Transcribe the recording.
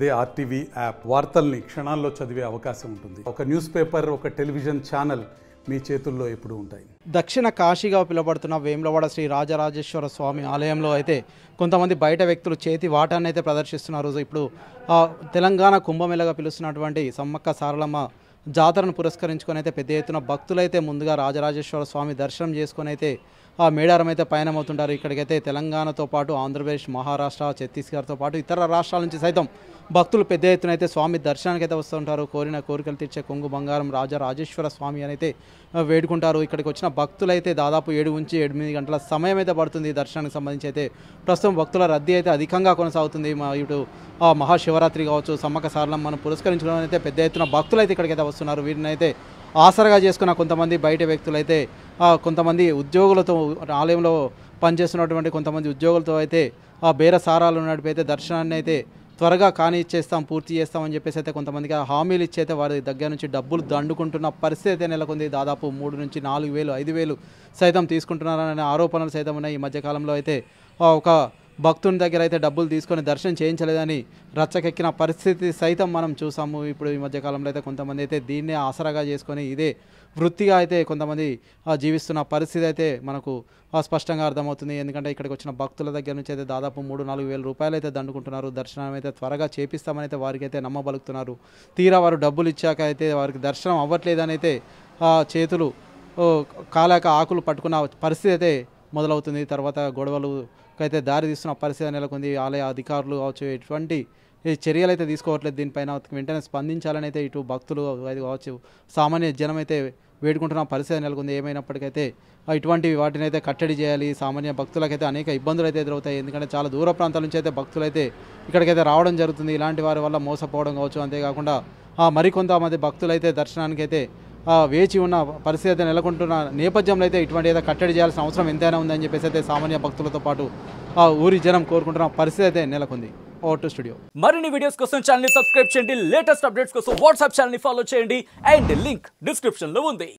అదే RTV app వార్తల్ని క్షణాల్లో చదివే అవకాశం ఉంటుంది ఒక న్యూస్ పేపర్ ఒక టెలివిజన్ ఛానల్ మీ చేతుల్లో ఎప్పుడు ఉంటాయి దక్షిణ కాశీగా పిలువబడుతున్న వేములవాడ శ్రీ రాజరాజేశ్వర స్వామి ఆలయంలో అయితే కొంతమంది బయట వ్యక్తులు చేతి వాటాన్ని అయితే ప్రదర్శిస్తున్నారు ఇప్పుడు తెలంగాణ కుంభమేళగా పిలుస్తున్నటువంటి సమ్మక్క సారలమ్మ జాతరను పురస్కరించుకొని అయితే పెద్ద ఎత్తున భక్తులైతే ముందుగా రాజరాజేశ్వర స్వామి దర్శనం చేసుకొని అయితే ఆ మేడారం అయితే పయనమవుతుంటారు ఇక్కడికైతే తెలంగాణతో పాటు ఆంధ్రప్రదేశ్ మహారాష్ట్ర ఛత్తీస్గఢ్తో పాటు ఇతర రాష్ట్రాల నుంచి సైతం భక్తులు పెద్ద ఎత్తున అయితే స్వామి దర్శనానికి అయితే వస్తుంటారు కోరిన కోరికలు తీర్చే కొంగు బంగారం రాజా రాజేశ్వర స్వామి అని అయితే వేడుకుంటారు ఇక్కడికి వచ్చిన భక్తులైతే దాదాపు ఏడు నుంచి ఎనిమిది గంటల సమయం అయితే పడుతుంది దర్శనానికి సంబంధించి అయితే ప్రస్తుతం భక్తుల రద్దీ అయితే అధికంగా కొనసాగుతుంది ఇటు మహాశివరాత్రి కావచ్చు సమ్మక సారలం మనం పురస్కరించడం అయితే పెద్ద ఎత్తున భక్తులు అయితే ఇక్కడికైతే వస్తున్నారు అయితే ఆసరగా చేసుకున్న కొంతమంది బయట వ్యక్తులైతే కొంతమంది ఉద్యోగులతో ఆలయంలో పనిచేస్తున్నటువంటి కొంతమంది ఉద్యోగులతో అయితే ఆ బేరసారాలు ఉన్నట్టు అయితే దర్శనాన్ని అయితే త్వరగా కానీ ఇచ్చేస్తాం పూర్తి చేస్తామని చెప్పేసి అయితే కొంతమందికి హామీలు ఇచ్చైతే వారి దగ్గర నుంచి డబ్బులు దండుకుంటున్న పరిస్థితి అయితే నెలకొంది దాదాపు మూడు నుంచి నాలుగు వేలు ఐదు వేలు సైతం తీసుకుంటున్నారనే ఆరోపణలు సైతం ఉన్నాయి ఈ మధ్యకాలంలో అయితే ఒక భక్తుని దగ్గర అయితే డబ్బులు తీసుకొని దర్శనం చేయించలేదని రచ్చకెక్కిన పరిస్థితి సైతం మనం చూసాము ఇప్పుడు ఈ మధ్యకాలంలో అయితే కొంతమంది అయితే దీన్నే ఆసరాగా చేసుకొని ఇదే వృత్తిగా అయితే కొంతమంది జీవిస్తున్న పరిస్థితి అయితే మనకు స్పష్టంగా అర్థమవుతుంది ఎందుకంటే ఇక్కడికి వచ్చిన భక్తుల దగ్గర నుంచి అయితే దాదాపు మూడు నాలుగు వేల రూపాయలు అయితే దండుకుంటున్నారు దర్శనం అయితే త్వరగా చేపిస్తామని అయితే వారికి అయితే నమ్మబలుగుతున్నారు తీరా వారు డబ్బులు ఇచ్చాక అయితే వారికి దర్శనం అవ్వట్లేదని అయితే చేతులు కాలేక ఆకులు పట్టుకున్న పరిస్థితి అయితే మొదలవుతుంది తర్వాత గొడవలు అయితే దారి తీస్తున్న పరిస్థితి నెలకొంది ఆలయ అధికారులు కావచ్చు ఎటువంటి చర్యలు అయితే తీసుకోవట్లేదు దీనిపైన వెంటనే స్పందించాలని అయితే ఇటు భక్తులు కావచ్చు సామాన్య జనం అయితే వేడుకుంటున్న పరిస్థితి నెలకొంది ఏమైనప్పటికైతే ఇటువంటి వాటిని అయితే కట్టడి చేయాలి సామాన్య భక్తులకైతే అనేక ఇబ్బందులు అయితే ఎదురవుతాయి ఎందుకంటే చాలా దూర ప్రాంతాల నుంచి అయితే భక్తులైతే ఇక్కడికైతే రావడం జరుగుతుంది ఇలాంటి వారి వల్ల మోసపోవడం కావచ్చు అంతేకాకుండా మరికొంతమంది భక్తులైతే దర్శనానికి అయితే వేచి ఉన్న పరిస్థితి అయితే నెలకొంటున్న నేపథ్యంలో అయితే ఇటువంటి ఏదో కట్టడి చేయాల్సిన అవసరం ఎంతైనా ఉందని చెప్పేసి అయితే సామాన్య భక్తులతో పాటు ఆ ఊరి జనం కోరుకుంటున్న పరిస్థితి అయితే నెలకొంది ఓటో స్టూడియో మరిన్ని వీడియోస్ కోసం ఛానల్ సబ్స్క్రైబ్ చేయండి లేటెస్ట్ అప్డేట్స్ కోసం వాట్సాప్ ఛానల్ ఫాలో చేయండి అండ్ లింక్ డిస్క్రిప్షన్ లో ఉంది